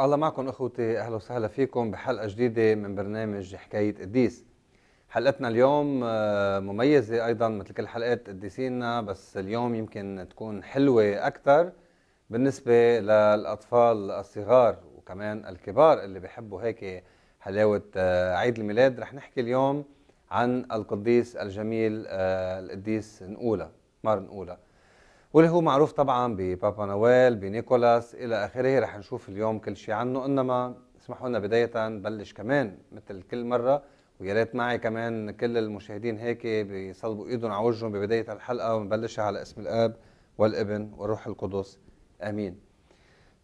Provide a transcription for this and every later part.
الله معكم اخوتي اهلا وسهلا فيكم بحلقه جديده من برنامج حكايه قديس حلقتنا اليوم آه، مميزه ايضا مثل كل حلقات قديسينا بس اليوم يمكن تكون حلوه اكثر بالنسبه للاطفال الصغار وكمان الكبار اللي بيحبوا هيك حلاوه آه، عيد الميلاد رح نحكي اليوم عن القديس الجميل آه، القديس نقوله مار نقوله واللي هو معروف طبعا ببابا نويل بنيكولاس الى اخره رح نشوف اليوم كل شيء عنه انما اسمحوا لنا بدايه نبلش كمان مثل كل مره ويا ريت معي كمان كل المشاهدين هيك بيصلبوا ايدهم على وجههم ببدايه الحلقه ونبلشها على اسم الاب والابن والروح القدس امين.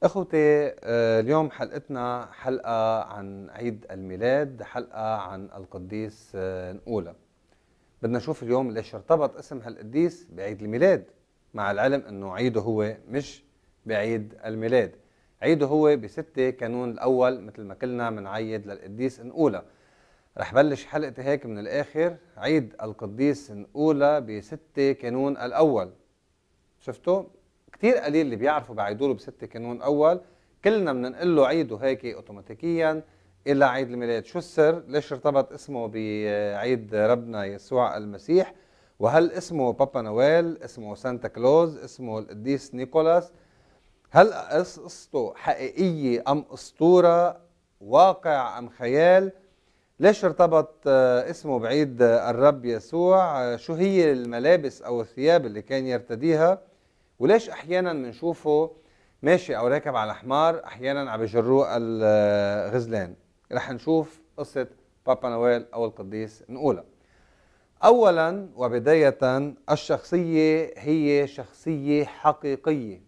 اخوتي آه، اليوم حلقتنا حلقه عن عيد الميلاد، حلقه عن القديس الاولى آه، بدنا نشوف اليوم ليش ارتبط اسم هالقديس بعيد الميلاد مع العلم أنه عيده هو مش بعيد الميلاد عيده هو بستة كانون الأول مثل ما كلنا عيد للقديس نقولا رح بلش حلقتي هيك من الآخر عيد القديس نقولا بستة كانون الأول شفتوا؟ كتير قليل اللي بيعرفوا بعيدوا له كانون أول كلنا بننقل له عيده هيك اوتوماتيكيا الى عيد الميلاد شو السر ليش ارتبط اسمه بعيد ربنا يسوع المسيح وهل اسمه بابا نويل اسمه سانتا كلوز اسمه القديس نيكولاس هل قصته حقيقية أم أسطورة واقع أم خيال ليش ارتبط آه، اسمه بعيد آه، الرب يسوع آه، شو هي الملابس أو الثياب اللي كان يرتديها وليش أحيانا بنشوفه ماشي أو راكب على حمار أحيانا عم بجروه الغزلان رح نشوف قصة بابا نويل أو القديس نقولها اولا وبدايه الشخصيه هي شخصيه حقيقيه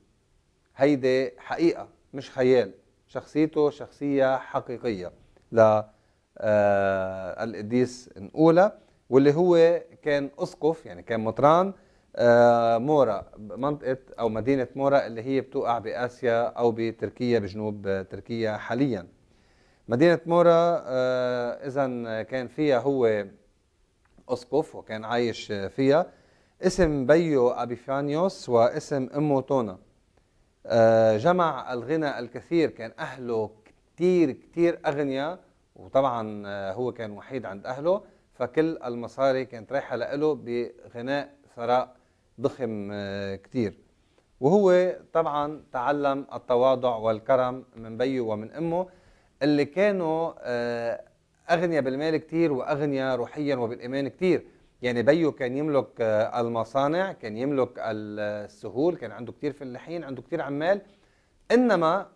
هيدي حقيقه مش خيال شخصيته شخصيه حقيقيه ل آه، القديس نقوله واللي هو كان اسقف يعني كان مطران آه، مورا منطقه او مدينه مورا اللي هي بتوقع باسيا او بتركيا بجنوب تركيا حاليا مدينه مورا آه، اذا كان فيها هو أسقف وكان عايش فيها اسم بيو أبيفانيوس واسم أمه تونا آه، جمع الغنى الكثير كان أهله كتير كتير أغنياء وطبعا آه، هو كان وحيد عند أهله فكل المصاري كانت رايحة له بغناء ثراء ضخم آه، كتير وهو طبعا تعلم التواضع والكرم من بيو ومن أمه اللي كانوا اغنيا بالمال كتير واغنيا روحيا وبالايمان كتير يعني بيو كان يملك آه، المصانع كان يملك السهول كان عنده كتير فلاحين عنده كتير عمال انما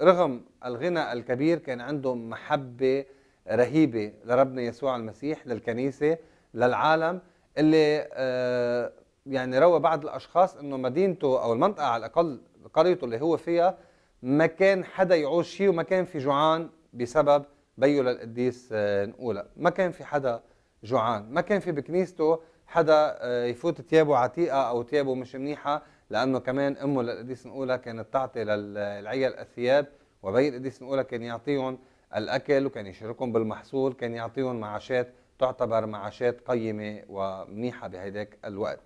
رغم الغنى الكبير كان عنده محبه رهيبه لربنا يسوع المسيح للكنيسه للعالم اللي آه، يعني روى بعض الاشخاص انه مدينته او المنطقه على الاقل قريته اللي هو فيها ما كان حدا يعوش فيه وما كان في جوعان بسبب بيو للقديس آه، نقولها ما كان في حدا جوعان ما كان في بكنيسته حدا آه، يفوت تيابه عتيقه او تيابه مش منيحه لانه كمان امه للقديس نقولها كانت تعطي للعيال الثياب وبي القديس نقولها كان يعطيهم الاكل وكان يشاركهم بالمحصول كان يعطيهم معاشات تعتبر معاشات قيمه ومنيحه بهيداك الوقت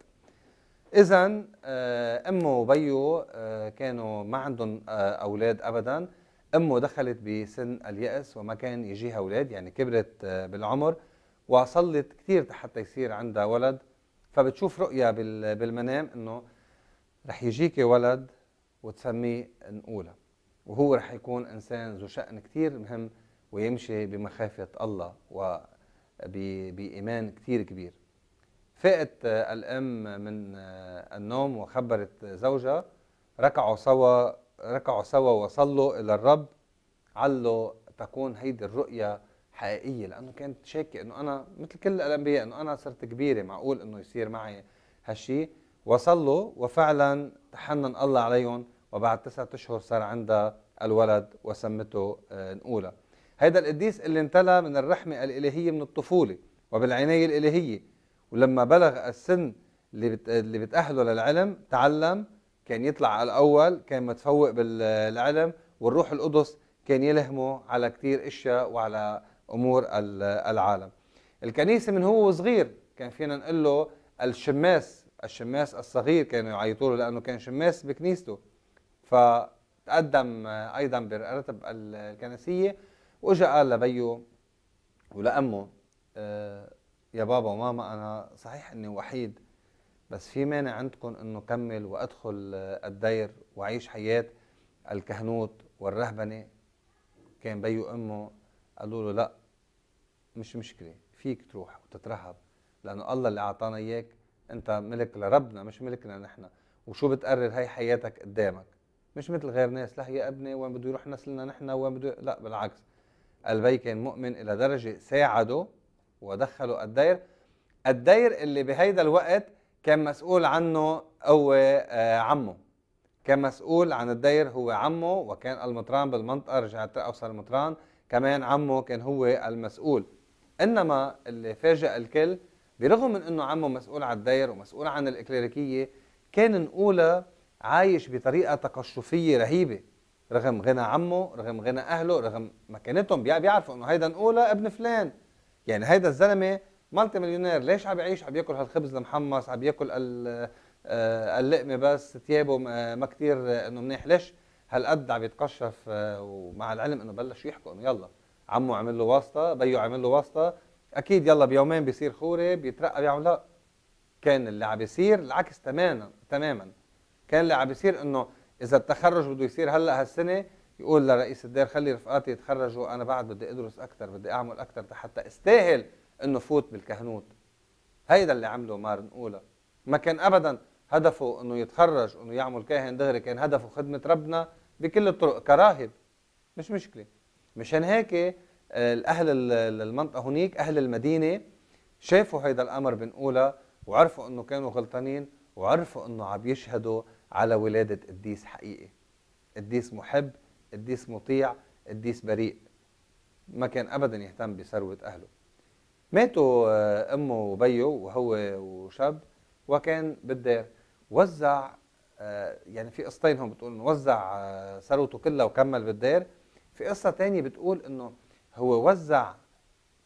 اذا آه، امه وبيو كانوا ما عندهم اولاد ابدا أمه دخلت بسن اليأس وما كان يجيها أولاد يعني كبرت آه، بالعمر وصلت كثير حتى يصير عندها ولد فبتشوف رؤيا بالمنام أنه رح يجيك ولد وتسميه نقولة وهو رح يكون إنسان ذو شأن كثير مهم ويمشي بمخافة الله وبإيمان كثير كبير فاقت آه، الأم من آه، النوم وخبرت زوجها ركعوا سوا ركعوا سوا وصلوا إلى الرب علوا تكون هيدي الرؤية حقيقية لأنه كانت شاكة أنه أنا مثل كل الأنبياء أنه أنا صرت كبيرة معقول أنه يصير معي هالشي وصلوا وفعلا تحنن الله عليهم وبعد تسعة أشهر صار عندها الولد وسمته آه، نقولة هيدا القديس اللي امتلى من الرحمة الإلهية من الطفولة وبالعناية الإلهية ولما بلغ السن اللي بتأهله للعلم تعلم كان يطلع على الأول كان متفوق بالعلم والروح القدس كان يلهمه على كثير اشياء وعلى امور العالم الكنيسه من هو صغير كان فينا نقول له الشماس الشماس الصغير كانوا يعيطوا له لانه كان شماس بكنيسته فتقدم ايضا برتب الكنسيه واجا قال لبيه ولامه آه، يا بابا وماما انا صحيح اني وحيد بس في مانع عندكم انه كمل وادخل الدير آه، واعيش حياه الكهنوت والرهبنه كان بيو امه قالوا له لا مش مشكله فيك تروح وتترهب لانه الله اللي اعطانا اياك انت ملك لربنا مش ملكنا نحن وشو بتقرر هي حياتك قدامك مش مثل غير ناس لا يا ابني وين بده يروح نسلنا نحن وين بده لا بالعكس البي كان مؤمن الى درجه ساعده ودخله الدير الدير اللي بهيدا الوقت كان مسؤول عنه هو آه، عمه كان مسؤول عن الدير هو عمه وكان المطران بالمنطقة رجعت أوصل المطران كمان عمه كان هو المسؤول إنما اللي فاجئ الكل برغم من أنه عمه مسؤول عن الدير ومسؤول عن الإكليريكية كان نقولا عايش بطريقة تقشفية رهيبة رغم غنى عمه رغم غنى أهله رغم مكانتهم بيعرفوا أنه هيدا نقولا ابن فلان يعني هيدا الزلمة مالتي مليونير ليش عم يعيش عم ياكل هالخبز المحمص عم ياكل آه، اللقمه بس ثيابه آه، ما كثير آه، انه منيح ليش هالقد عم يتقشف ومع العلم انه بلش يحكوا انه يلا عمه عمل له واسطه بيو عمل له واسطه اكيد يلا بيومين بيصير خوري بيترقى بيعمل لا كان اللي عم بيصير العكس تماما تماما كان اللي عم بيصير انه اذا التخرج بده يصير هلا هالسنه يقول لرئيس الدار خلي رفقاتي يتخرجوا انا بعد بدي ادرس اكثر بدي اعمل اكثر حتى استاهل انه فوت بالكهنوت هيدا اللي عمله مارن اولى ما كان ابدا هدفه انه يتخرج انه يعمل كاهن دغري كان هدفه خدمه ربنا بكل الطرق كراهب مش مشكله مشان هيك آه، الاهل المنطقه هنيك اهل المدينه شافوا هيدا الامر بن اولى وعرفوا انه كانوا غلطانين وعرفوا انه عم يشهدوا على ولاده قديس حقيقي قديس محب قديس مطيع قديس بريء ما كان ابدا يهتم بثروه اهله ماتوا آه، امه وبيه وهو وشاب وكان بالدار وزع آه، يعني في قصتين هون بتقول انه وزع ثروته آه، كلها وكمل بالدار في قصه ثانيه بتقول انه هو وزع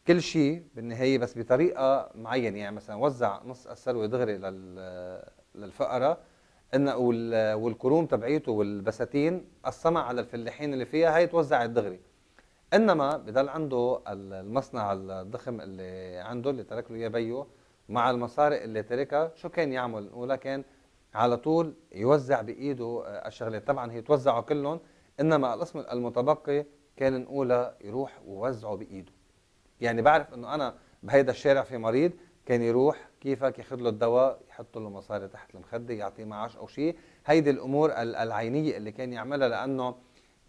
كل شيء بالنهايه بس بطريقه معينه يعني مثلا وزع نص الثروه دغري للفقراء ان والكروم تبعيته والبساتين قسمها على الفلاحين اللي فيها هي توزعت دغري انما بضل عنده المصنع الضخم اللي عنده اللي ترك له اياه بيو مع المصاري اللي تركها شو كان يعمل الاولى كان على طول يوزع بايده آه، الشغلات طبعا هي توزعوا كلهم انما القسم المتبقي كان نقولها يروح ووزعه بايده يعني بعرف انه انا بهيدا الشارع في مريض كان يروح كيفك ياخذ له الدواء يحط له مصاري تحت المخده يعطيه معاش او شيء هيدي الامور العينيه اللي كان يعملها لانه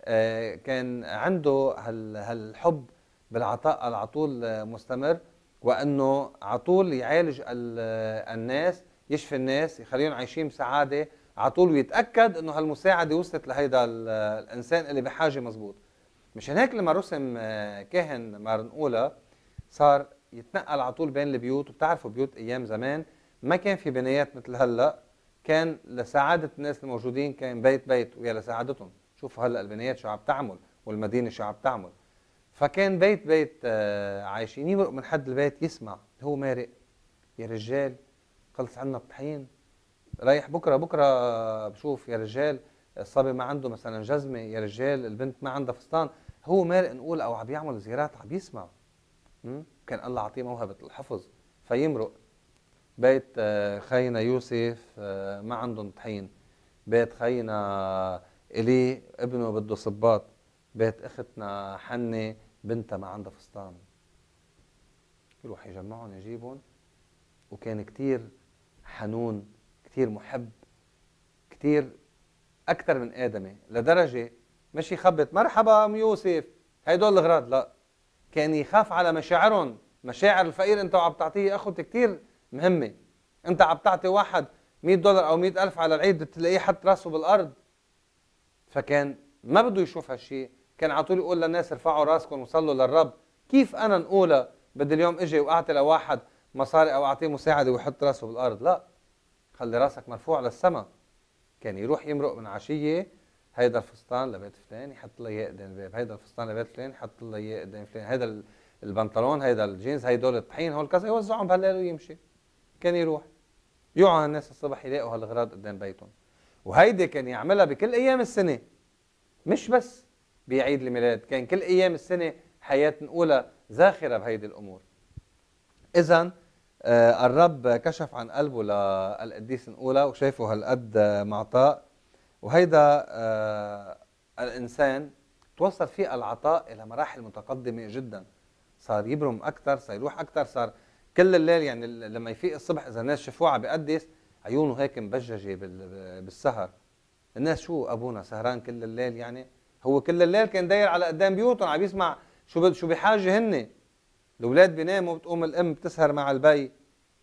آه، كان عنده هالحب بالعطاء على طول مستمر وانه على طول يعالج الناس يشفي الناس يخليهم عايشين بسعاده على طول ويتاكد انه هالمساعده وصلت لهيدا الانسان اللي بحاجه مزبوط مشان هيك لما رسم آه، كاهن مارنقولا صار يتنقل على طول بين البيوت وبتعرفوا بيوت ايام زمان ما كان في بنايات مثل هلا كان لسعاده الناس الموجودين كان بيت بيت ويا لسعادتهم شوف هلا البنيات شو عم تعمل والمدينه شو عم تعمل فكان بيت بيت آه، عايشين يمرق من حد البيت يسمع هو مارق يا رجال خلص عنا الطحين رايح بكره بكره آه، بشوف يا رجال الصبي ما عنده مثلا جزمه يا رجال البنت ما عندها فستان هو مارق نقول او عم يعمل زيارات عم يسمع كان الله عطيه موهبه الحفظ فيمرق بيت آه، خينا يوسف ما عندهم طحين بيت خينا إلي ابنه بده صباط بيت أختنا حنة بنتها ما عندها فستان يروح يجمعهم يجيبهم وكان كتير حنون كتير محب كتير أكثر من آدمي لدرجة مش يخبط مرحبا أم يوسف هيدول الغراض لا كان يخاف على مشاعرهم مشاعر الفقير أنت وعم تعطيه أخوتي كتير مهمة أنت عم تعطي واحد 100 دولار أو 100 ألف على العيد بتلاقيه حط راسه بالأرض فكان ما بده يشوف هالشيء كان على طول يقول للناس ارفعوا راسكم وصلوا للرب كيف انا نقولها بدي اليوم اجي واعطي لواحد مصاري او اعطيه مساعده ويحط راسه بالارض لا خلي راسك مرفوع للسماء كان يروح يمرق من عشيه هيدا الفستان لبيت فلان يحط له اياه قدام الباب هيدا الفستان لبيت فلان يحط له اياه قدام فلان هيدا البنطلون هيدا الجينز هيدول الطحين هول كذا يوزعهم بهالليل ويمشي كان يروح يقعوا الناس الصبح يلاقوا هالغراض قدام بيتهم وهيدي كان يعملها بكل أيام السنة مش بس بعيد الميلاد كان كل أيام السنة حياة نقولها زاخرة بهيدي الأمور إذا آه، الرب كشف عن قلبه للقديس نقولها وشافه هالقد معطاء وهيدا آه، الإنسان توصل فيه العطاء إلى مراحل متقدمة جدا صار يبرم أكثر صار يروح أكثر صار كل الليل يعني لما يفيق الصبح إذا الناس شافوه عم بقدس عيونه هيك مبججه بالسهر الناس شو ابونا سهران كل الليل يعني هو كل الليل كان داير على قدام بيوتهم عم يسمع شو شو بحاجه هن الاولاد بيناموا بتقوم الام بتسهر مع البي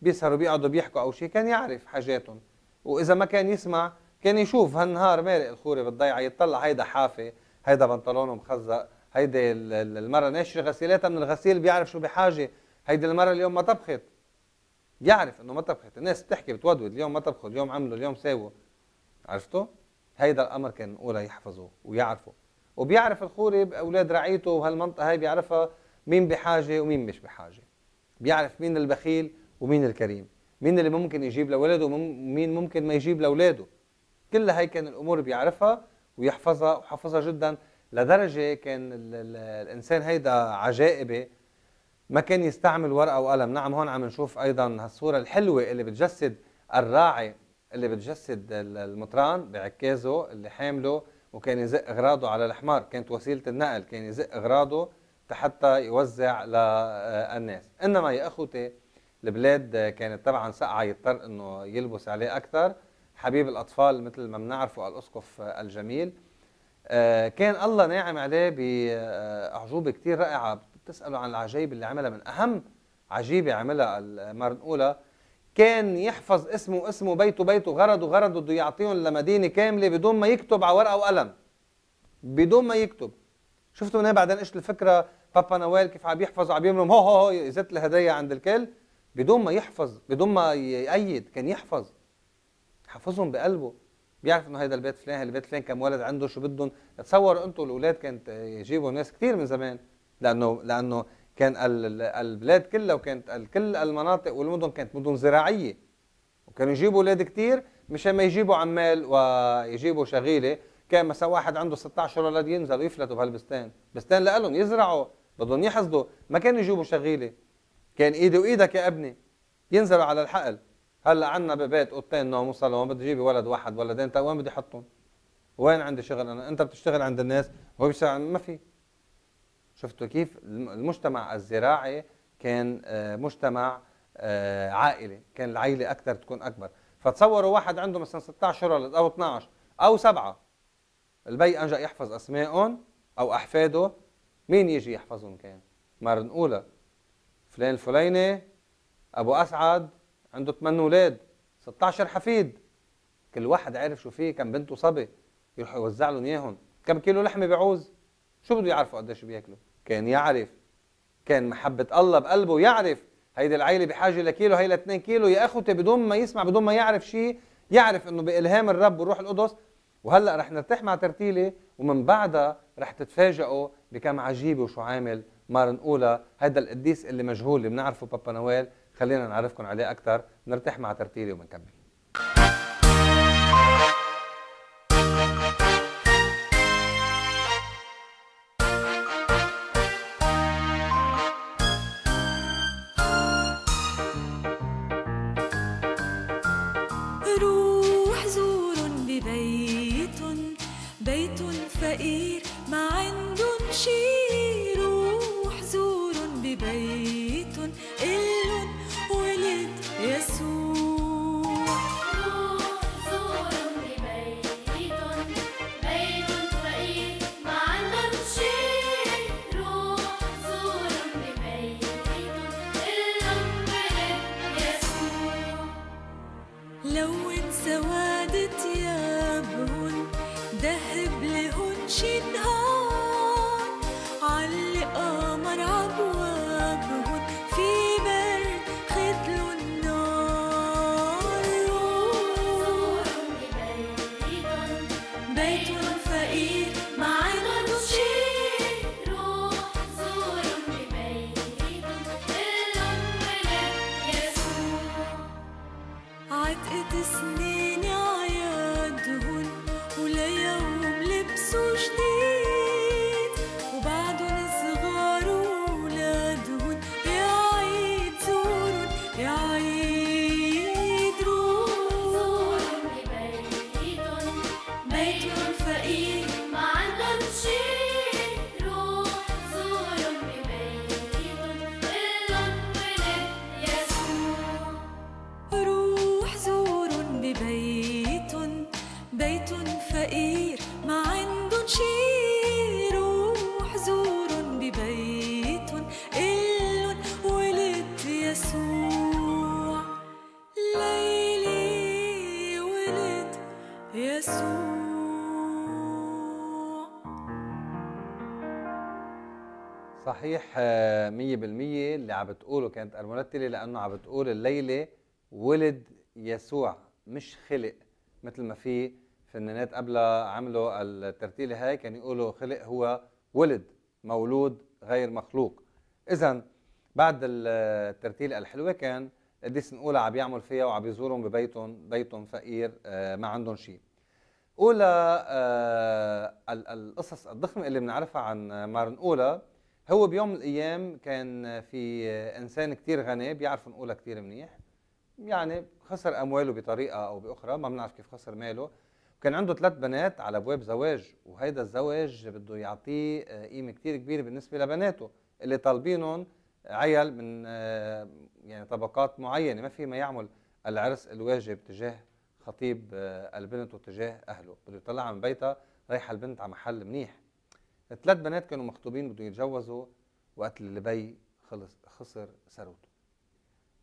بيسهروا بيقعدوا بيحكوا او شيء كان يعرف حاجاتهم واذا ما كان يسمع كان يشوف هالنهار مارق الخوري بالضيعه يطلع هيدا حافي هيدا بنطلونه مخزق هيدي المره ناشره غسيلاتها من الغسيل بيعرف شو بحاجه هيدي المره اليوم ما طبخت يعرف انه طبخت الناس بتحكي بتودود اليوم ما طبخوا اليوم عملوا اليوم ساووا عرفتوا؟ هيدا الامر كان الاولى يحفظوه ويعرفوا وبيعرف الخوري باولاد رعيته وهالمنطقه هي بيعرفها مين بحاجه ومين مش بحاجه بيعرف مين البخيل ومين الكريم مين اللي ممكن يجيب لاولاده ومين ممكن ما يجيب لاولاده كل هاي كان الامور بيعرفها ويحفظها وحفظها جدا لدرجه كان الانسان هيدا عجائبه ما كان يستعمل ورقه وقلم نعم هون عم نشوف ايضا هالصوره الحلوه اللي بتجسد الراعي اللي بتجسد المطران بعكازه اللي حامله وكان يزق اغراضه على الحمار كانت وسيله النقل كان يزق اغراضه حتى يوزع للناس انما يا اخوتي البلاد كانت طبعا سقعه يضطر انه يلبس عليه اكثر حبيب الاطفال مثل ما بنعرفه الاسقف الجميل آه، كان الله ناعم عليه باعجوبه كثير رائعه بتسأله عن العجيب اللي عملها من أهم عجيبة عملها أولى كان يحفظ اسمه واسمه بيته بيته غرضه غرضه بده يعطيهم لمدينة كاملة بدون ما يكتب على ورقة وقلم بدون ما يكتب شفتوا من بعدين ايش الفكرة بابا نوال كيف عم يحفظ وعم يمرم هو هو هو زت الهدايا عند الكل بدون ما يحفظ بدون ما يأيد كان يحفظ حفظهم بقلبه بيعرف انه هيدا البيت فلان هيدا البيت فلان كم ولد عنده شو بدهم تصوروا انتم الاولاد كانت يجيبوا ناس كثير من زمان لانه لانه كان البلاد كلها وكانت كل المناطق والمدن كانت مدن زراعيه وكانوا يجيبوا اولاد كثير مشان ما يجيبوا عمال ويجيبوا شغيله كان مثلا واحد عنده 16 ولد ينزلوا يفلتوا بهالبستان بستان لالهم يزرعوا بدهم يحصدوا ما كانوا يجيبوا شغيله كان ايدي وايدك يا ابني ينزلوا على الحقل هلا عندنا ببيت اوضتين نوم وصلوا وين بدي جيبي ولد واحد ولدين طيب وين بدي احطهم؟ وين عندي شغل انا؟ انت بتشتغل عند الناس وهو بيشتغل ما في شفتوا كيف المجتمع الزراعي كان آه، مجتمع آه، عائله كان العائله اكثر تكون اكبر فتصوروا واحد عنده مثلا 16 ولد او 12 او سبعه البي انجا يحفظ اسمائهم او احفاده مين يجي يحفظهم كان مرة اولى فلان الفليني ابو اسعد عنده 8 اولاد 16 حفيد كل واحد عارف شو فيه كم بنته صبي يروح يوزع لهم اياهم كم كيلو لحمه بعوز شو بده يعرفوا قديش بياكلوا كان يعرف كان محبة الله بقلبه يعرف هيدي العيلة بحاجة لكيلو هي لاتنين كيلو يا أخوتي بدون ما يسمع بدون ما يعرف شيء يعرف أنه بإلهام الرب والروح القدس وهلأ رح نرتاح مع ترتيلة ومن بعدها رح تتفاجئوا بكم عجيبة وشو عامل مارن نقولها هذا القديس اللي مجهول اللي بنعرفه بابا نويل خلينا نعرفكم عليه أكثر نرتاح مع ترتيلة ومنكمل فرقت سنين عم بتقوله كانت المرتله لأنه عم بتقول الليلة ولد يسوع مش خلق مثل ما في فنانات قبل عملوا الترتيلة هاي كانوا يقولوا خلق هو ولد مولود غير مخلوق إذا بعد الترتيل الحلوة كان قديس نقول عم يعمل فيها وعم يزورهم ببيتهم بيتهم فقير آه، ما عندهم شيء اولى آه، القصص الضخمه اللي بنعرفها عن مارن اولى هو بيوم من الايام كان في انسان كتير غني بيعرف نقولها كتير منيح يعني خسر امواله بطريقه او باخرى ما بنعرف كيف خسر ماله كان عنده ثلاث بنات على ابواب زواج وهيدا الزواج بده يعطيه آه، قيمه كتير كبيره بالنسبه لبناته اللي طالبينهم عيل من آه، يعني طبقات معينه ما في ما يعمل العرس الواجب تجاه خطيب آه، البنت وتجاه اهله بده يطلعها من بيتها رايحه البنت على محل منيح ثلاث بنات كانوا مخطوبين بدهم يتجوزوا وقت اللي بي خلص خسر ثروته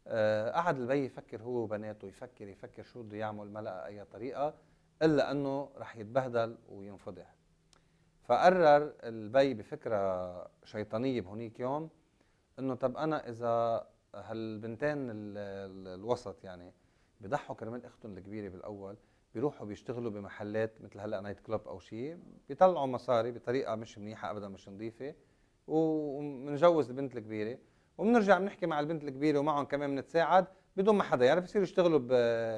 أه قعد البي يفكر هو وبناته يفكر يفكر شو بده يعمل ما لقى اي طريقه الا انه رح يتبهدل وينفضح فقرر البي بفكره شيطانيه بهونيك يوم انه طب انا اذا هالبنتين الوسط يعني بضحوا كرمال اختهم الكبيره بالاول بيروحوا بيشتغلوا بمحلات مثل هلا نايت كلوب او شيء بيطلعوا مصاري بطريقه مش منيحه ابدا مش نظيفه ومنجوز البنت الكبيره وبنرجع بنحكي مع البنت الكبيره ومعهم كمان بنتساعد بدون ما حدا يعرف يعني يصيروا يشتغلوا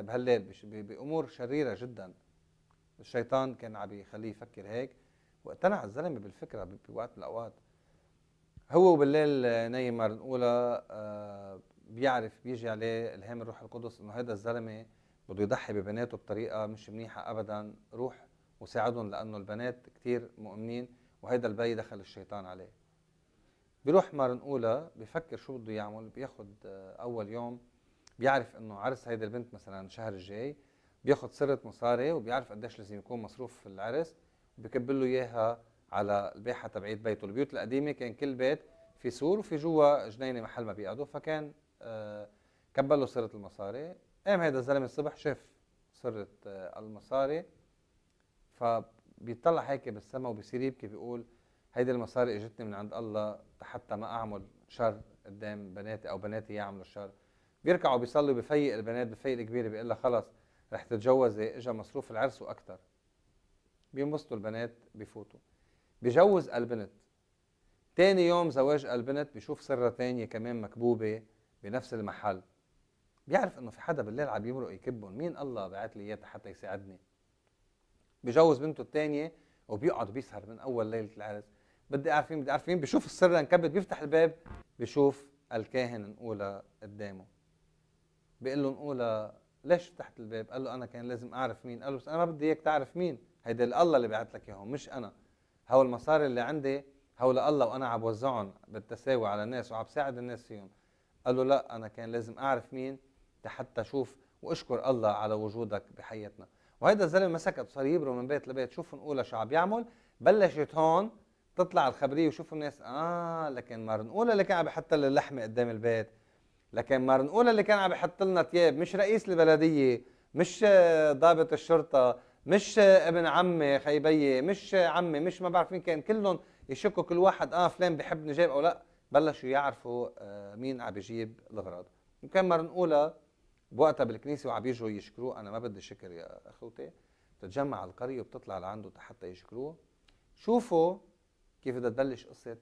بهالليل بامور شريره جدا الشيطان كان عم يخليه يفكر هيك واقتنع الزلمه بالفكره بوقت من الاوقات هو وبالليل آه، نايم مرة الاولى آه، بيعرف بيجي عليه الهام الروح القدس انه هذا الزلمه بده يضحي ببناته بطريقه مش منيحه ابدا روح وساعدهم لانه البنات كثير مؤمنين وهيدا البي دخل الشيطان عليه بيروح مرن اولى بفكر شو بده يعمل بياخذ آه، اول يوم بيعرف انه عرس هيدي البنت مثلا الشهر الجاي بياخذ سره مصاري وبيعرف قديش لازم يكون مصروف العرس وبكب له اياها على الباحه تبعيت بيته البيوت القديمه كان كل بيت في سور وفي جوا جنينه محل ما بيقعدوا فكان آه كبل له سره المصاري قام هيدا الزلمه الصبح شاف صرة آه، المصاري فبيطلع هيك بالسما وبصير يبكي بيقول هيدي المصاري اجتني من عند الله حتى ما اعمل شر قدام بناتي او بناتي يعملوا شر بيركعوا بيصلوا بفيق البنات بفيق الكبيره بيقول لها خلص رح تتجوزي اجى مصروف العرس واكثر بينبسطوا البنات بفوتوا بجوز البنت تاني يوم زواج البنت بشوف سره تانية كمان مكبوبه بنفس المحل بيعرف انه في حدا بالليل عم يمرق يكبهم مين الله بعت لي اياه حتى يساعدني بجوز بنته الثانيه وبيقعد بيسهر من اول ليله العرس بدي اعرف مين بدي اعرف مين بشوف السر انكبت بيفتح الباب بشوف الكاهن الاولى قدامه بيقول له الاولى ليش فتحت الباب؟ قال له انا كان لازم اعرف مين، قال له بس انا ما بدي اياك تعرف مين، هيدا الله اللي بعت لك اياهم مش انا. هو المصاري اللي عندي هول الله وانا عم بوزعهم بالتساوي على الناس وعم بساعد الناس فيهم. قال له لا انا كان لازم اعرف مين لحتى اشوف واشكر الله على وجودك بحياتنا وهيدا الزلمه مسكت صار يبرم من بيت لبيت شوفوا نقولة شو عم بيعمل بلشت هون تطلع الخبريه وشوفوا الناس اه لكن مرنقوله اللي كان عم يحط لنا اللحمه قدام البيت لكن مرنقوله اللي كان عم يحط لنا ثياب مش رئيس البلديه مش آه، ضابط الشرطه مش آه، ابن عمي خيبيه مش آه، عمي مش ما بعرف مين كان كلهم يشكوا كل واحد اه فلان بحب نجيب او لا بلشوا يعرفوا مين عم يجيب الغراض وكان مرنقولها بوقتها بالكنيسه وعم بيجوا يشكروه انا ما بدي شكر يا اخوتي بتتجمع القريه وبتطلع لعنده حتى يشكروه شوفوا كيف بدها تبلش قصه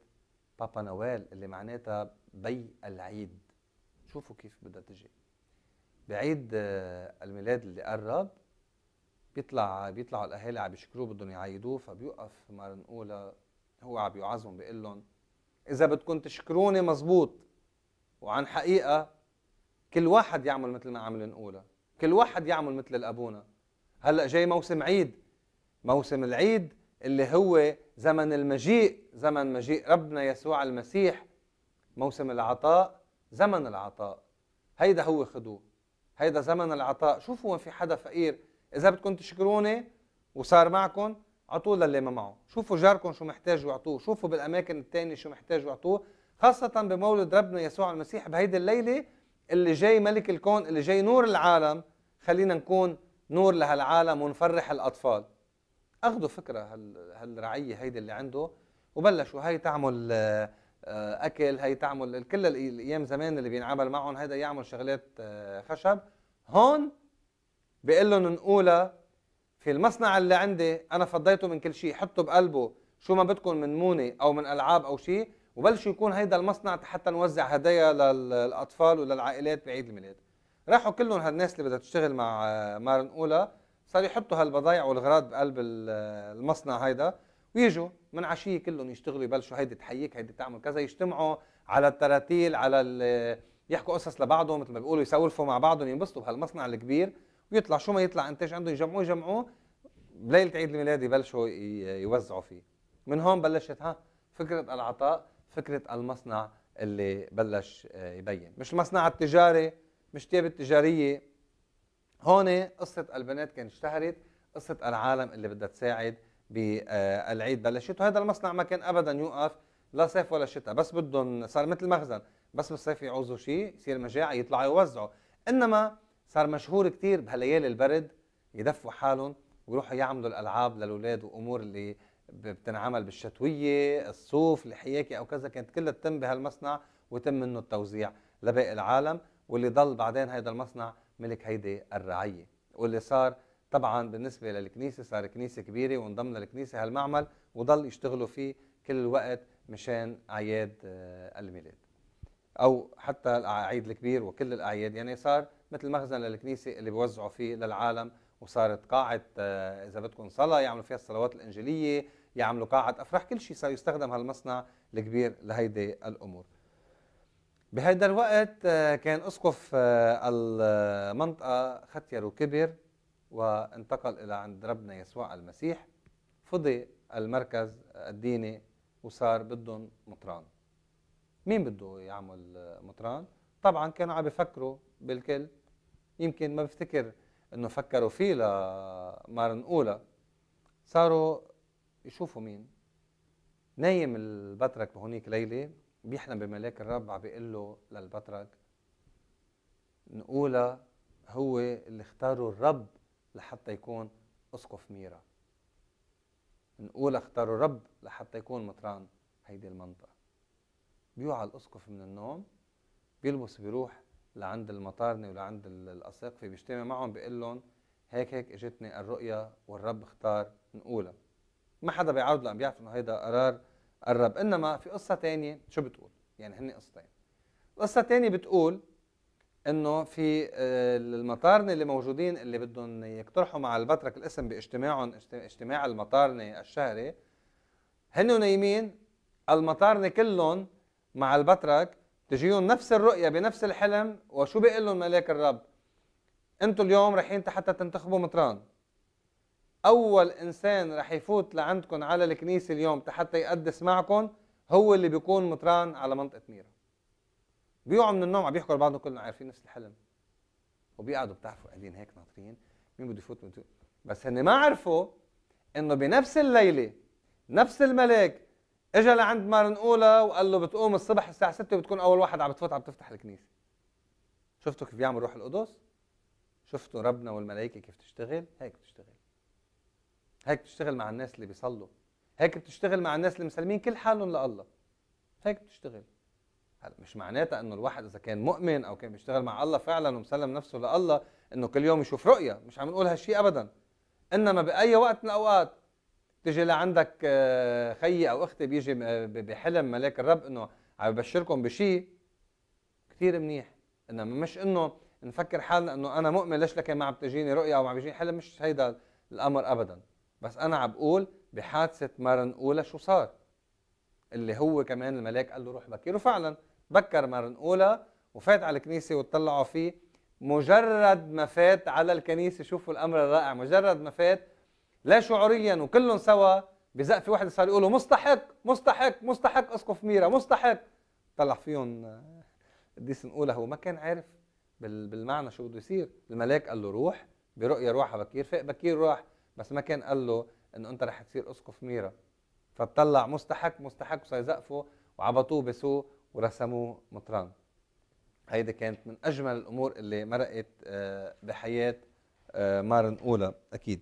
بابا نويل اللي معناتها بي العيد شوفوا كيف بدها تجي بعيد آه، الميلاد اللي قرب بيطلع بيطلعوا الاهالي عم يشكروه بدهم يعيدوه فبيوقف مرنقوله هو عم يوعظهم بيقول لهم اذا بدكم تشكروني مزبوط وعن حقيقه كل واحد يعمل مثل ما عم نقولها كل واحد يعمل مثل الابونا هلا جاي موسم عيد موسم العيد اللي هو زمن المجيء زمن مجيء ربنا يسوع المسيح موسم العطاء زمن العطاء هيدا هو خدوه هيدا زمن العطاء شوفوا وين في حدا فقير اذا بدكم تشكروني وصار معكم عطوه للي ما معه شوفوا جاركم شو محتاج واعطوه شوفوا بالاماكن الثانيه شو محتاج واعطوه خاصه بمولد ربنا يسوع المسيح بهيدي الليله اللي جاي ملك الكون اللي جاي نور العالم خلينا نكون نور لهالعالم ونفرح الأطفال أخذوا فكرة هال... هالرعية هيدي اللي عنده وبلشوا هي تعمل آه، أكل هي تعمل كل الأيام زمان اللي بينعمل معهم هيدا يعمل شغلات آه، خشب هون بيقول لهم نقولها في المصنع اللي عندي أنا فضيته من كل شيء حطوا بقلبه شو ما بدكم من مونة أو من ألعاب أو شيء وبلشوا يكون هيدا المصنع حتى نوزع هدايا للاطفال وللعائلات بعيد الميلاد راحوا كلهم هالناس اللي بدها تشتغل مع مارن اولى صاروا يحطوا هالبضايع والغراض بقلب المصنع هيدا ويجوا من عشيه كلهم يشتغلوا يبلشوا هيدي تحييك هيدي تعمل كذا يجتمعوا على التراتيل على يحكوا قصص لبعضهم مثل ما بيقولوا يسولفوا مع بعضهم ينبسطوا بهالمصنع الكبير ويطلع شو ما يطلع انتاج عندهم يجمعوه يجمعوه بليله عيد الميلاد يبلشوا يوزعوا فيه من هون بلشت ها فكره العطاء فكره المصنع اللي بلش آه، يبين مش المصنع التجاري مش تياب التجاريه هون قصه البنات كانت اشتهرت قصه العالم اللي بدها تساعد بالعيد آه، بلشت وهذا المصنع ما كان ابدا يوقف لا صيف ولا شتاء بس بدهم صار مثل مخزن بس بالصيف يعوزوا شيء يصير مجاعه يطلعوا يوزعوا انما صار مشهور كثير بهالليالي البرد يدفوا حالهم ويروحوا يعملوا الالعاب للاولاد وامور اللي بتنعمل بالشتويه الصوف الحياكي او كذا كانت كلها تتم بهالمصنع وتم منه التوزيع لباقي العالم واللي ضل بعدين هيدا المصنع ملك هيدي الرعيه واللي صار طبعا بالنسبه للكنيسه صار كنيسه كبيره وانضم للكنيسه هالمعمل وضل يشتغلوا فيه كل الوقت مشان اعياد آه، الميلاد او حتى العيد الكبير وكل الاعياد يعني صار مثل مخزن للكنيسه اللي بيوزعوا فيه للعالم وصارت قاعه آه، اذا بدكم صلاه يعملوا فيها الصلوات الانجيليه يعملوا قاعة أفراح كل شيء صار يستخدم هالمصنع الكبير لهيدي الأمور بهذا الوقت آه، كان أسقف آه، المنطقة ختير وكبر وانتقل إلى عند ربنا يسوع المسيح فضي المركز الديني وصار بدهم مطران مين بده يعمل مطران؟ طبعا كانوا عم بفكروا بالكل يمكن ما بفتكر انه فكروا فيه لمرن اولى صاروا يشوفوا مين نايم البطرك بهونيك ليلة بيحلم بملاك الرب عم بيقول له للبطرك نقولة هو اللي اختاره الرب لحتى يكون اسقف ميرا نقول اختاره الرب لحتى يكون مطران هيدي المنطقة بيوعى الاسقف من النوم بيلبس بيروح لعند المطارنة ولعند الأساقفة بيجتمع معهم بيقول لهم هيك هيك اجتني الرؤيا والرب اختار نقولها ما حدا بيعارض لان بيعرف انه هيدا قرار الرب انما في قصه ثانيه شو بتقول يعني هن قصتين القصه تانية بتقول انه في آه، المطارنه اللي موجودين اللي بدهم يقترحوا مع البترك الاسم باجتماعهم اجتماع المطارنه الشهري هن نايمين المطارنه كلهم مع البترك تجيهم نفس الرؤيه بنفس الحلم وشو بيقول لهم ملاك الرب انتم اليوم رايحين حتى تنتخبوا مطران اول انسان رح يفوت لعندكم على الكنيسه اليوم حتى يقدس معكم هو اللي بيكون مطران على منطقه ميرا بيقعوا من النوم عم يحكوا لبعضهم كلنا عارفين نفس الحلم وبيقعدوا بتعرفوا قاعدين هيك ناطرين مين بده يفوت مين بس هن ما عرفوا انه بنفس الليله نفس الملاك اجى لعند مارن اولى وقال له بتقوم الصبح الساعه 6 وبتكون اول واحد عم بتفوت عم تفتح الكنيسه شفتوا كيف بيعمل روح القدس شفتوا ربنا والملائكه كيف تشتغل هيك بتشتغل هيك بتشتغل مع الناس اللي بيصلوا هيك بتشتغل مع الناس اللي مسلمين كل حالهم لله هيك بتشتغل هلا مش معناتها انه الواحد اذا كان مؤمن او كان بيشتغل مع الله فعلا ومسلم نفسه لله انه كل يوم يشوف رؤيه مش عم نقول هالشيء ابدا انما باي وقت من الاوقات تجي لعندك آه، خيي او اختي بيجي آه، بحلم ملاك الرب انه عم يبشركم بشيء كثير منيح انما مش انه نفكر حالنا انه انا مؤمن ليش لكن ما عم تجيني رؤيه او ما عم بيجيني حلم مش هيدا الامر ابدا بس انا عم بقول بحادثه مرن اولى شو صار اللي هو كمان الملاك قال له روح بكير وفعلا بكر مرن اولى وفات على الكنيسه وطلعوا فيه مجرد ما فات على الكنيسه شوفوا الامر الرائع مجرد ما فات لا شعوريا وكلهم سوا بزقفه واحد صار يقولوا مستحق مستحق مستحق اسقف ميرا مستحق طلع فيهم قديس آه، نقولها هو ما كان عارف بالمعنى شو بده يصير الملاك قال له روح برؤية روح بكير فاق بكير راح بس ما كان قال له انه انت رح تصير اسقف ميرا فطلع مستحق مستحق سيزقفه وعبطوه بسوق ورسموه مطران هيدي كانت من اجمل الامور اللي مرقت آه، بحياه آه، مارن اولى اكيد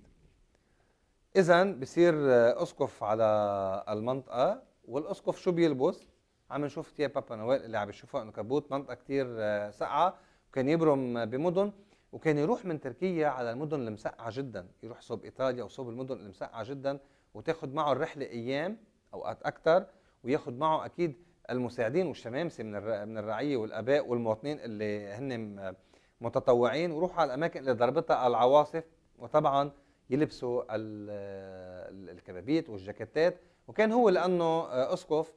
اذا بصير آه، اسقف على المنطقه والاسقف شو بيلبس عم نشوف ثياب بابا نويل اللي عم بيشوفها انه كبوت منطقه كثير ساقعه وكان يبرم بمدن وكان يروح من تركيا على المدن المسقعه جدا يروح صوب ايطاليا وصوب المدن المسقعه جدا وتاخذ معه الرحله ايام اوقات اكثر وياخذ معه اكيد المساعدين والشمامسه من من الرعيه والاباء والمواطنين اللي هن متطوعين ويروحوا على الاماكن اللي ضربتها العواصف وطبعا يلبسوا الكبابيت والجاكيتات وكان هو لانه آه، اسقف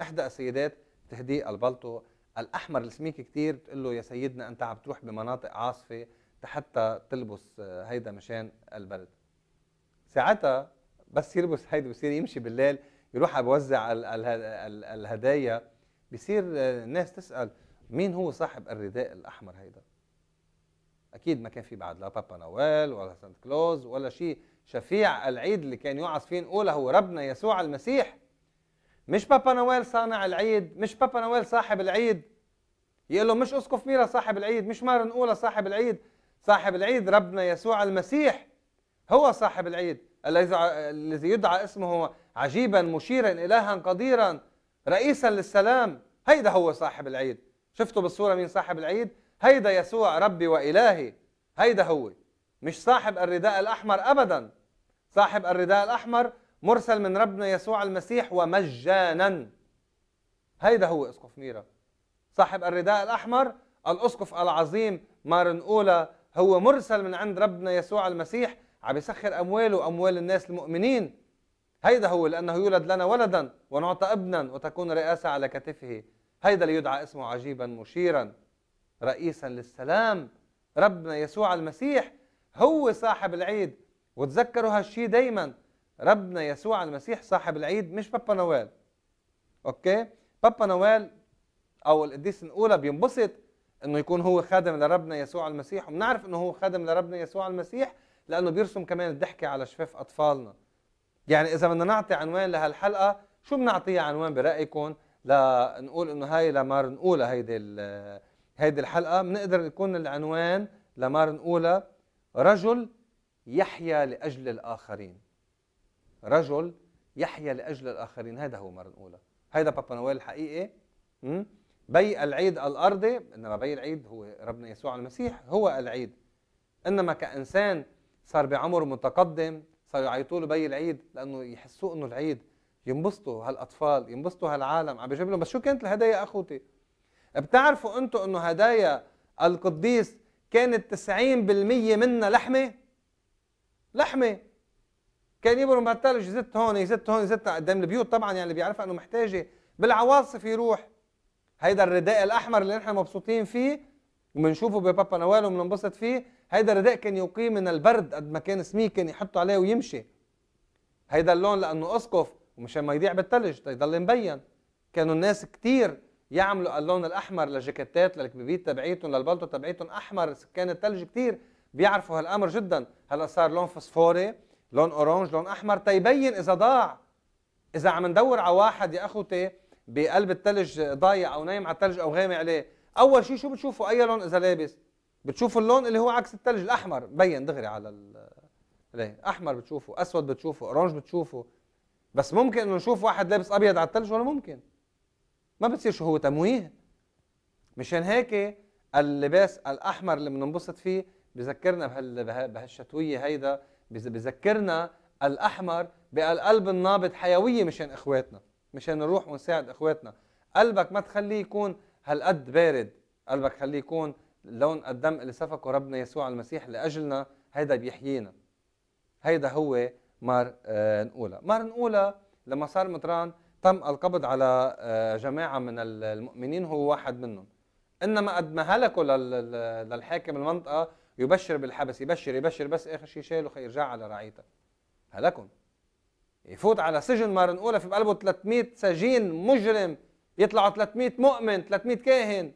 احدى السيدات تهدي البلطو الاحمر السميك كثير تقول له يا سيدنا انت عم تروح بمناطق عاصفه حتى تلبس آه، هيدا مشان البرد ساعتها بس يلبس هيدا بصير يمشي بالليل يروح بوزع الهدايا بصير آه، الناس تسال مين هو صاحب الرداء الاحمر هيدا اكيد ما كان في بعد لا بابا نويل ولا سانت كلوز ولا شيء شفيع العيد اللي كان يوعظ فيه نقوله هو ربنا يسوع المسيح مش بابا نويل صانع العيد مش بابا نويل صاحب العيد يقول له مش اسقف ميرا صاحب العيد مش مارن اولى صاحب العيد صاحب العيد ربنا يسوع المسيح هو صاحب العيد الذي يدعى اسمه عجيبا مشيرا الها قديرا رئيسا للسلام هيدا هو صاحب العيد شفتوا بالصوره مين صاحب العيد هيدا يسوع ربي والهي هيدا هو مش صاحب الرداء الاحمر ابدا صاحب الرداء الاحمر مرسل من ربنا يسوع المسيح ومجانا هيدا هو اسقف ميرا صاحب الرداء الاحمر الاسقف العظيم مارن اولى هو مرسل من عند ربنا يسوع المسيح عم يسخر امواله واموال الناس المؤمنين هيدا هو لانه يولد لنا ولدا ونعطى ابنا وتكون رئاسه على كتفه هيدا اللي يدعى اسمه عجيبا مشيرا رئيسا للسلام ربنا يسوع المسيح هو صاحب العيد وتذكروا هالشي دايما ربنا يسوع المسيح صاحب العيد مش بابا نوال اوكي بابا نوال او القديس الاولى بينبسط انه يكون هو خادم لربنا يسوع المسيح وبنعرف انه هو خادم لربنا يسوع المسيح لانه بيرسم كمان الضحكه على شفاف اطفالنا يعني اذا بدنا نعطي عنوان لهالحلقه شو بنعطيها عنوان برايكم لنقول انه هاي لمار نقولها هيدي هيدي الحلقه بنقدر يكون العنوان لمار نقولها رجل يحيا لاجل الاخرين رجل يحيا لاجل الاخرين هذا هو مره اولى هذا بابا نويل الحقيقي بي العيد الارضي انما بي العيد هو ربنا يسوع المسيح هو العيد انما كانسان صار بعمر متقدم صاروا يعيطوا له بي العيد لانه يحسوا انه العيد ينبسطوا هالاطفال ينبسطوا هالعالم عم بيجيب لهم بس شو كانت الهدايا اخوتي بتعرفوا انتم انه هدايا القديس كانت 90% منها لحمه لحمه كان يبرم بطال يزت هون يزت هون يزت قدام البيوت طبعا يعني اللي بيعرفها انه محتاجه بالعواصف يروح هيدا الرداء الاحمر اللي نحن مبسوطين فيه وبنشوفه ببابا نوال وبننبسط فيه هيدا الرداء كان يقي من البرد قد ما كان سميك كان يحطه عليه ويمشي هيدا اللون لانه اسقف ومشان ما يضيع بالثلج تيضل مبين كانوا الناس كثير يعملوا اللون الاحمر للجاكيتات للكبيبيت تبعيتهم للبلطو تبعيتهم احمر سكان الثلج كثير بيعرفوا هالامر جدا هلا صار لون فسفوري لون اورانج لون احمر تيبين اذا ضاع اذا عم ندور على واحد يا اخوتي بقلب الثلج ضايع او نايم على الثلج او غامق عليه اول شيء شو بتشوفوا اي لون اذا لابس بتشوفوا اللون اللي هو عكس الثلج الاحمر بين دغري على ال... ليه احمر بتشوفه اسود بتشوفه اورانج بتشوفه بس ممكن انه نشوف واحد لابس ابيض على الثلج ولا ممكن ما بتصير شو هو تمويه مشان هيك اللباس الاحمر اللي بننبسط فيه بذكرنا بهال... بهالشتويه هيدا بذكرنا الاحمر بالقلب النابض حيويه مشان اخواتنا مشان نروح ونساعد اخواتنا قلبك ما تخليه يكون هالقد بارد قلبك خليه يكون لون الدم اللي سفكه ربنا يسوع المسيح لاجلنا هيدا بيحيينا هيدا هو مار آه، نقولا مار نقولا لما صار مطران تم القبض على آه، جماعة من المؤمنين هو واحد منهم إنما قد ما هلكوا للحاكم المنطقة يبشر بالحبس يبشر يبشر بس اخر شيء شاله يرجع على رعيته هلكن يفوت على سجن مرة أولى في قلبه 300 سجين مجرم يطلعوا 300 مؤمن 300 كاهن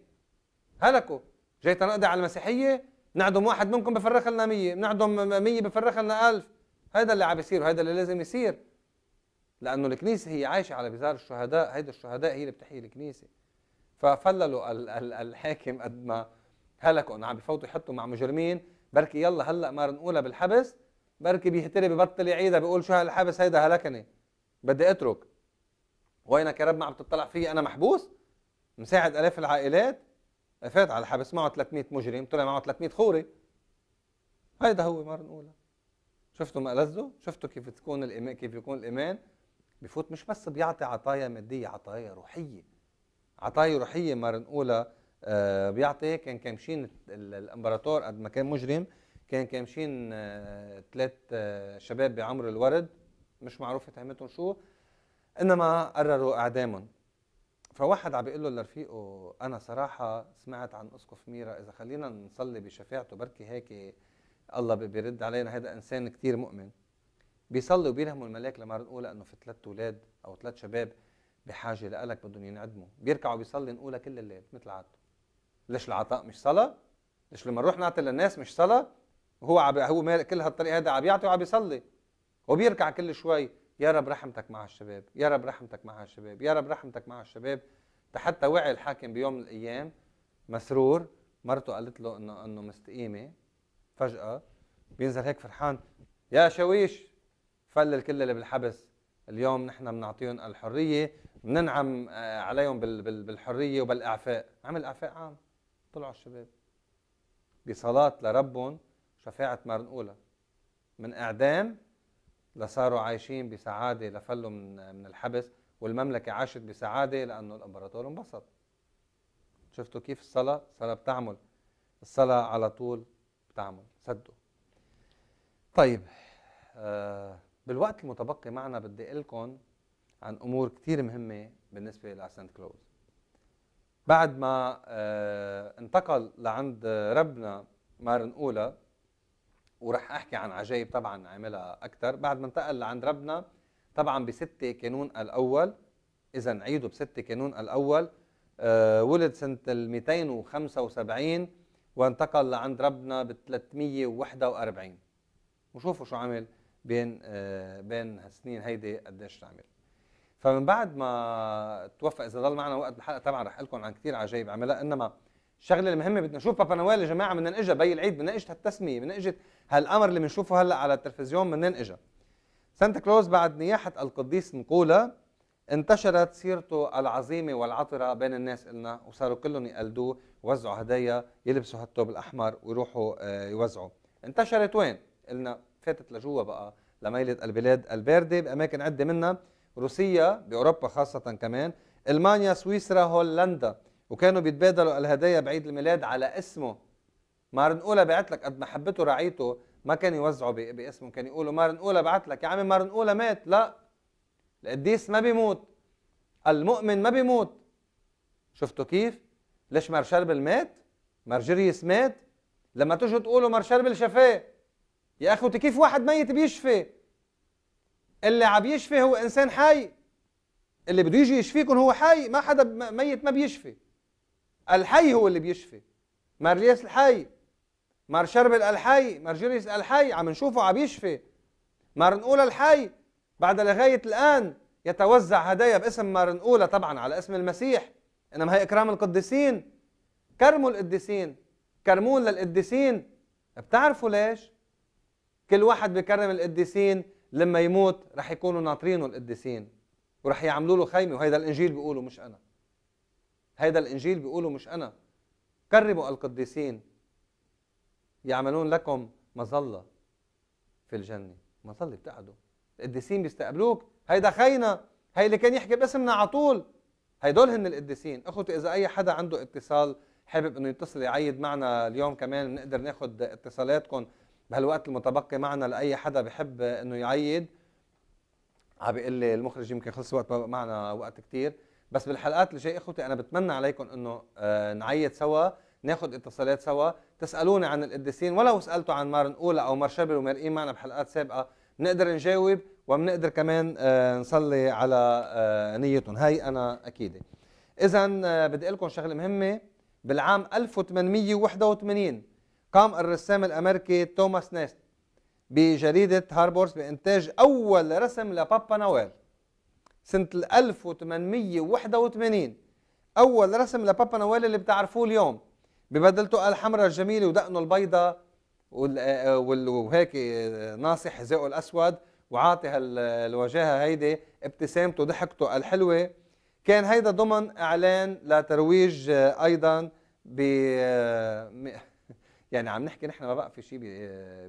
هلكوا جاي تنقضي على المسيحية نعدم واحد منكم بفرخ لنا 100 بنعدم 100 بفرخ لنا 1000 هذا اللي عم بيصير وهذا اللي لازم يصير لأنه الكنيسة هي عايشة على بزار الشهداء هيدا الشهداء هي اللي بتحيي الكنيسة ففللوا الحاكم قد ما هلكوا عم بفوتوا يحطوا مع مجرمين بركي يلا هلا ما نقولها بالحبس بركي بيهتري ببطل يعيدها بيقول شو هالحبس هيدا هلكني بدي اترك وينك يا رب ما عم تطلع فيي انا محبوس مساعد الاف العائلات فات على الحبس معه 300 مجرم طلع معه 300 خوري هيدا هو ما اولى شفتوا ما شفتوا كيف تكون الايمان كيف يكون الايمان بفوت مش بس بيعطي عطايا ماديه عطايا روحيه عطايا روحيه ما اولى آه، بيعطي كان كامشين الامبراطور قد ما كان مجرم كان كامشين ثلاث آه، آه، شباب بعمر الورد مش معروف تهمتهم شو انما قرروا اعدامهم فواحد عم بيقول له لرفيقه انا صراحه سمعت عن اسقف ميرا اذا خلينا نصلي بشفاعته بركي هيك الله بيرد علينا هذا انسان كثير مؤمن بيصلي وبيرهموا الملاك لما نقول انه في ثلاث اولاد او ثلاث شباب بحاجه لك بدهم ينعدموا بيركعوا بيصلي نقولها كل الليل مثل عادته ليش العطاء مش صلاه ليش لما نروح نعطي للناس مش صلاه وهو عب... هو مال كل هالطريق هذا عم يعطي وعم يصلي وبيركع كل شوي يا رب رحمتك مع الشباب يا رب رحمتك مع الشباب يا رب رحمتك مع الشباب حتى وعي الحاكم بيوم من الايام مسرور مرته قالت له انه انه مستقيمه فجاه بينزل هيك فرحان يا شويش فلل كل اللي بالحبس اليوم نحن بنعطيهم الحريه بننعم آه، عليهم بالحريه وبالاعفاء عمل اعفاء عام طلعوا الشباب بصلاة لربهم شفاعة أولى من إعدام لصاروا عايشين بسعادة لفلوا من من الحبس والمملكة عاشت بسعادة لأنه الإمبراطور انبسط شفتوا كيف الصلاة؟ الصلاة بتعمل الصلاة على طول بتعمل صدقوا طيب آه، بالوقت المتبقي معنا بدي أقول لكم عن أمور كثير مهمة بالنسبة لسانت كلوز بعد ما آه، انتقل لعند ربنا مارن أولى ورح أحكي عن عجائب طبعا عملها أكثر بعد ما انتقل لعند ربنا طبعا بستة كانون الأول إذا عيدوا بستة كانون الأول آه، ولد سنة ال 275 وانتقل لعند ربنا ب 341 وشوفوا شو عمل بين آه، بين هالسنين هيدي قديش عمل فمن بعد ما توفى اذا ضل معنا وقت الحلقه طبعا رح لكم عن كثير عجائب عملها انما الشغله المهمه بدنا نشوف بابا نويل يا جماعه منين اجى بي العيد منين اجت هالتسميه منين اجت هالامر اللي بنشوفه هلا على التلفزيون منين اجى سانتا كلوز بعد نياحه القديس نقولا انتشرت سيرته العظيمه والعطره بين الناس النا وصاروا كلهم يقلدوه يوزعوا هدايا يلبسوا هالثوب الاحمر ويروحوا آه، يوزعوا انتشرت وين قلنا فاتت لجوا بقى لميله البلاد البارده باماكن عده منها روسيا باوروبا خاصه كمان المانيا سويسرا هولندا وكانوا بيتبادلوا الهدايا بعيد الميلاد على اسمه مارن اولى بعت لك قد ما حبته رعيته ما كان يوزعوا باسمه كان يقولوا مارن اولى بعت لك يا عمي مارن اولى مات لا القديس ما بيموت المؤمن ما بيموت شفتوا كيف ليش مارشال مات مارجريس مات لما تجوا تقولوا مارشال شفاه يا اخوتي كيف واحد ميت بيشفي اللي عم يشفي هو انسان حي اللي بده يجي يشفيكم هو حي ما حدا ميت ما بيشفي الحي هو اللي بيشفي مارلياس الحي مار شربل الحي مار جيريس الحي عم نشوفه عم يشفي مار نقول الحي بعد لغاية الآن يتوزع هدايا باسم مار نقول طبعا على اسم المسيح إنما هي إكرام القديسين كرموا القديسين كرمون للقديسين بتعرفوا ليش؟ كل واحد بكرم القديسين لما يموت رح يكونوا ناطرينه القديسين ورح يعملوا له خيمه وهيدا الانجيل بيقوله مش انا هيدا الانجيل بيقوله مش انا كرموا القديسين يعملون لكم مظله في الجنه مظله بتقعدوا القديسين بيستقبلوك هيدا خينا هي اللي كان يحكي باسمنا على طول هيدول هن القديسين اخوتي اذا اي حدا عنده اتصال حابب انه يتصل يعيد معنا اليوم كمان نقدر ناخذ اتصالاتكم بهالوقت المتبقي معنا لاي حدا بحب انه يعيد عم بيقول لي المخرج يمكن خلص وقت ما معنا وقت كثير بس بالحلقات اللي جاي اخوتي انا بتمنى عليكم انه آه، نعيد سوا ناخذ اتصالات سوا تسالوني عن القديسين ولو سالتوا عن مارن اولى او مارشابل ومارقين معنا بحلقات سابقه بنقدر نجاوب وبنقدر كمان آه، نصلي على آه، نيتهم هاي انا اكيده اذا بدي اقول لكم شغله مهمه بالعام 1881 قام الرسام الأمريكي توماس نيست بجريدة هاربورس بإنتاج أول رسم لبابا نويل سنة 1881 أول رسم لبابا نويل اللي بتعرفوه اليوم ببدلته الحمراء الجميلة ودقنه البيضاء آه، وهيك آه، ناصح زيقه الأسود وعاطي هالوجاهة هيدي ابتسامته ضحكته الحلوة كان هيدا ضمن إعلان لترويج آه، أيضا ب يعني عم نحكي نحن ما بقى في شيء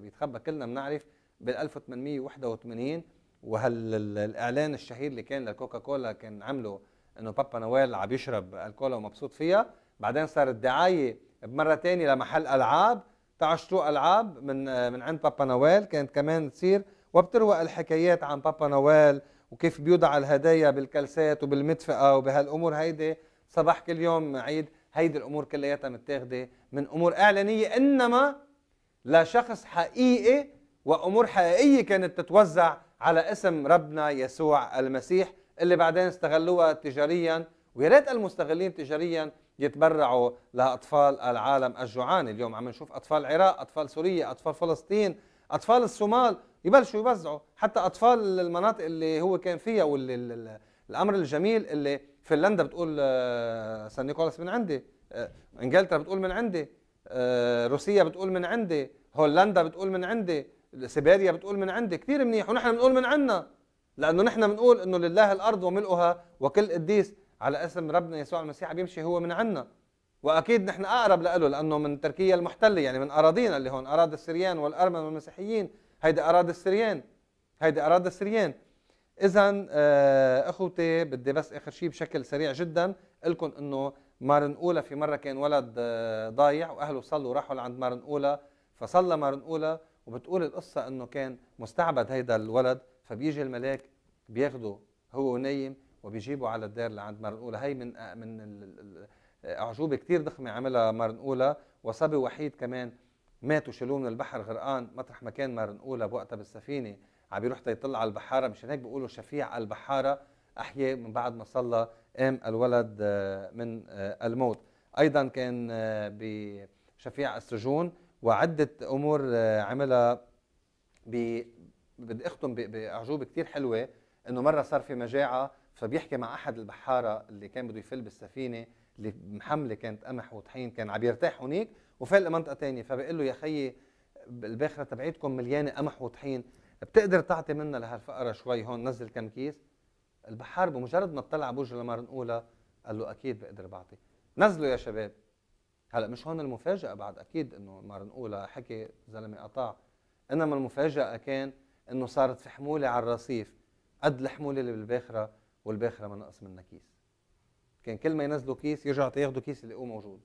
بيتخبى كلنا بنعرف بال 1881 وهالاعلان الشهير اللي كان للكوكا كولا كان عمله انه بابا نويل عم يشرب الكولا ومبسوط فيها بعدين صارت دعايه بمره ثانيه لمحل العاب تعالوا العاب من من عند بابا نويل كانت كمان تصير وبتروى الحكايات عن بابا نويل وكيف بيوضع الهدايا بالكلسات وبالمدفقه وبهالامور هيدي صباح كل يوم عيد هيدي الامور كلياتها متاخده من أمور إعلانية إنما لشخص حقيقي وأمور حقيقية كانت تتوزع على اسم ربنا يسوع المسيح اللي بعدين استغلوها تجاريا ويا ريت المستغلين تجاريا يتبرعوا لاطفال العالم الجوعان، اليوم عم نشوف اطفال العراق، اطفال سوريا، اطفال فلسطين، اطفال الصومال يبلشوا يوزعوا، حتى اطفال المناطق اللي هو كان فيها واللي الامر الجميل اللي فنلندا بتقول آه، سان نيكولاس من عندي، آه، انجلترا بتقول من عندي آه، روسيا بتقول من عندي هولندا بتقول من عندي سيبيريا بتقول من عندي كثير منيح ونحن بنقول من عنا لانه نحن بنقول انه لله الارض وملؤها وكل قديس على اسم ربنا يسوع المسيح بيمشي هو من عنا واكيد نحن اقرب له لانه من تركيا المحتله يعني من اراضينا اللي هون اراضي السريان والارمن والمسيحيين هيدي اراضي السريان هيدي اراضي السريان اذا آه، اخوتي بدي بس اخر شيء بشكل سريع جدا لكم انه أولى في مرة كان ولد آه، ضايع وأهله صلوا راحوا لعند أولى فصلى أولى وبتقول القصة أنه كان مستعبد هيدا الولد فبيجي الملاك بياخده هو ونايم وبيجيبه على الدار لعند أولى هي من آه، من آه، أعجوبة كتير ضخمة عملها أولى وصبي وحيد كمان مات وشالوه من البحر غرقان مطرح ما كان أولى بوقتها بالسفينة عم بيروح تيطلع على البحارة مشان هيك بيقولوا شفيع البحارة أحياء من بعد ما صلى قام الولد آه، من آه، الموت أيضا كان آه، بشفيع السجون وعدة أمور عملها ب... بدي أختم بأعجوبة كتير حلوة إنه مرة صار في مجاعة فبيحكي مع أحد البحارة اللي كان بده يفل بالسفينة اللي محملة كانت قمح وطحين كان عم يرتاح هونيك وفل لمنطقة تانية فبيقول له يا خيي الباخرة تبعيتكم مليانة قمح وطحين بتقدر تعطي منا لهالفقرة شوي هون نزل كم كيس البحار بمجرد ما اطلع بوجهه لمر الاولى قال له اكيد بقدر بعطي نزلوا يا شباب هلا مش هون المفاجاه بعد اكيد انه مرن اولى حكي زلمه قطاع انما المفاجاه كان انه صارت في حموله على الرصيف قد الحموله اللي بالباخره والباخره ما نقص منها كيس كان كل ما ينزلوا كيس يرجعوا ياخذوا كيس اللي هو موجود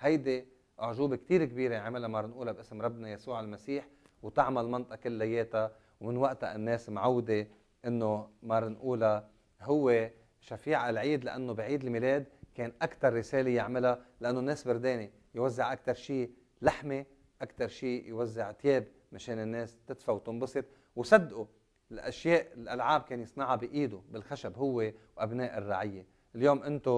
هيدي اعجوبه كثير كبيره يعني عملها مرن اولى باسم ربنا يسوع المسيح وتعمل المنطقه كلياتها ومن وقتها الناس معوده انه مار اولى هو شفيع العيد لانه بعيد الميلاد كان اكثر رساله يعملها لانه الناس بردانه يوزع اكثر شيء لحمه اكثر شيء يوزع ثياب مشان الناس تدفى وتنبسط وصدقوا الاشياء الالعاب كان يصنعها بايده بالخشب هو وابناء الرعيه اليوم انتم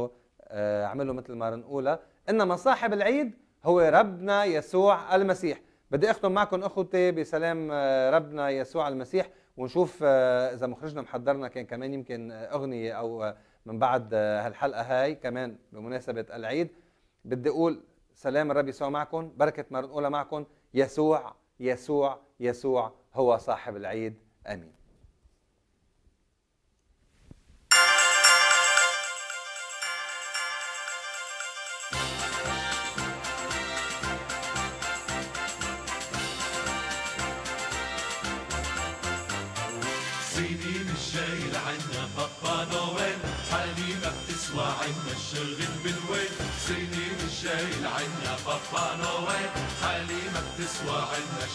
آه، اعملوا عملوا مثل ما نقولها انما صاحب العيد هو ربنا يسوع المسيح بدي اختم معكم اخوتي بسلام آه، ربنا يسوع المسيح ونشوف آه، اذا مخرجنا محضرنا كان كمان يمكن آه، اغنيه او آه، من بعد هالحلقه هاي كمان بمناسبه العيد بدي اقول سلام الرب يسوع معكم بركه مرنقوله معكم يسوع يسوع يسوع هو صاحب العيد امين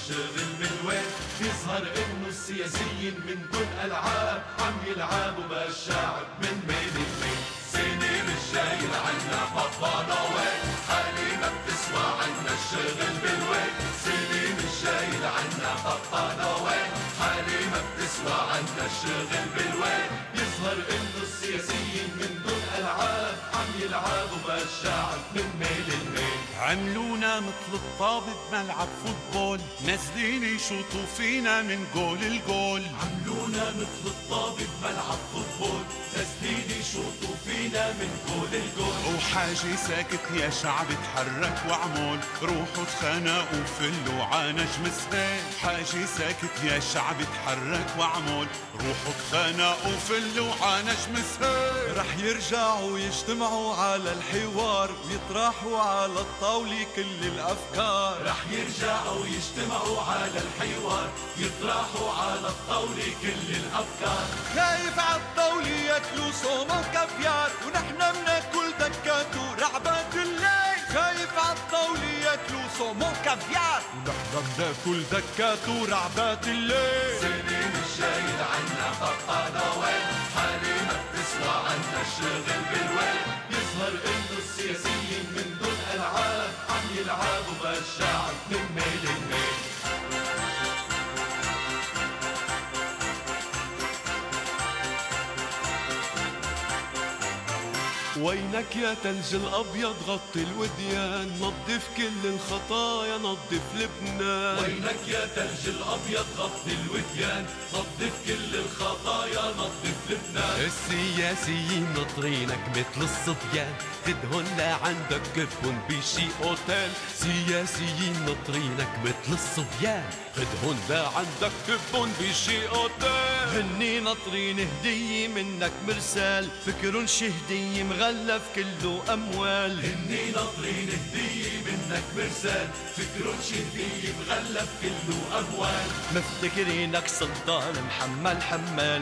الشغل وين بيظهر انه السياسيين من دون العاب عم يلعبوا بالشعب من مين لمين سنين الشايل عنا بابا وين حالي ما بتسوى عنا الشغل وين سنين الشايل عنا بابا وين حالي ما بتسوى عنا الشغل وين بيظهر انه السياسيين يلعبوا بالشعب من ميل الميل عملونا مثل الطابة بملعب فوتبول نازلين يشوطوا فينا من جول لجول عملونا مثل الطابة بملعب فوتبول نازلين يشوطوا فينا من قول القول وحاجي ساكت يا شعب تحرك وعمول روحوا تخانقوا فلوا ع نجم السهيل حاجي ساكت يا شعب تحرك وعمول روحوا تخانقوا فلوا ع نجم السهيل رح يرجعوا يجتمعوا على الحوار ويطرحوا على الطاولة كل الأفكار رح يرجعوا يجتمعوا على الحوار يطرحوا على الطاولة كل الأفكار خايف عالطاولة ياكلوا صوم وكافيار ونحنا بناكل دكات ورعبات الليل خايف عالطاولة ياكلوا صومو كافيار ونحنا بناكل دكات ورعبات الليل سيدي مش جايد عنا فقد وين حالي ما بتسوى عنا الشغل بالويل وينك يا تلج الابيض غطي الوديان نظف كل الخطايا نظف لبنان وينك يا تلج الابيض غطي الوديان نظف كل الخطايا نظف لبنان السياسيين ناطرينك مثل الصبيان تدهن لعندك عندك كفهم بشي اوتيل سياسيين ناطرينك مثل الصبيان تدهن لعندك عندك كفهم بشي اوتيل هني ناطرين هدية منك مرسال فكر شهدي مغلف كله أموال هني ناطرين هدية منك مرسال فكر شهدي مغلف كله أموال مفتكرينك سلطان محمل حمال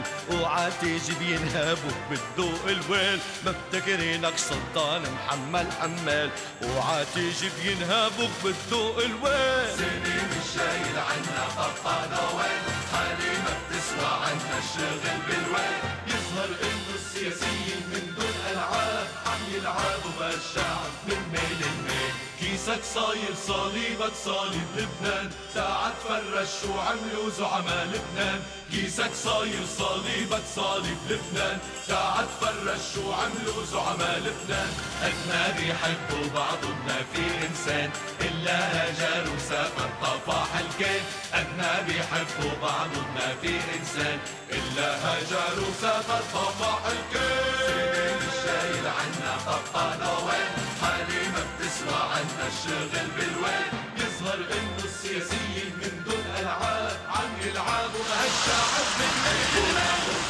جبين هابو بدو الويل مفتكرينك سلطان محمل حمال جبين هابو بدو الويل سنين مش شايل عنا بطل وين حالي اسمع انت الشاغل بالواد يظهر انه السياسيين من دون العاب عم يلعبوا الشعب من ميل الميل كيسك صاير صليبك صليب لبنان تعا تفرج شو عملوا زعماء لبنان كيسك صاير صليبك صليب لبنان تعا تفرج شو عملوا زعماء لبنان قد ما بيحبوا بعضهم ما في انسان الا هاجر وسافر طفى الكان قد ما بيحبوا بعضهم ما في انسان الا هاجر وسافر طفى حلقان الشايل عنا طفى نوال يسمع عنا الشاغل بالواد يظهر انه السياسيين من دون العاب عم يلعبوا بهالشعب من الكلاب